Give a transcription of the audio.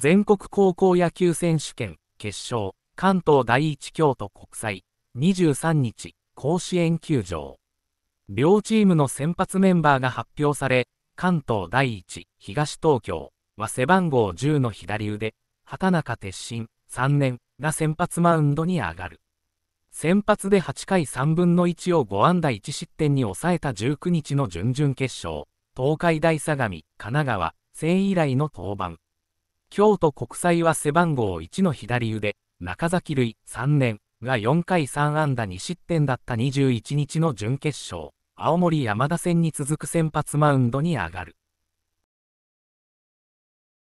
全国高校野球選手権決勝関東第一京都国際23日甲子園球場両チームの先発メンバーが発表され関東第一東東京は背番号10の左腕畑中鉄心3年が先発マウンドに上がる先発で8回3分の1を5安打1失点に抑えた19日の準々決勝東海大相模神奈川戦以来の登板京都国際は背番号1の左腕、中崎類3年が4回3安打2失点だった21日の準決勝、青森山田戦に続く先発マウンドに上がる。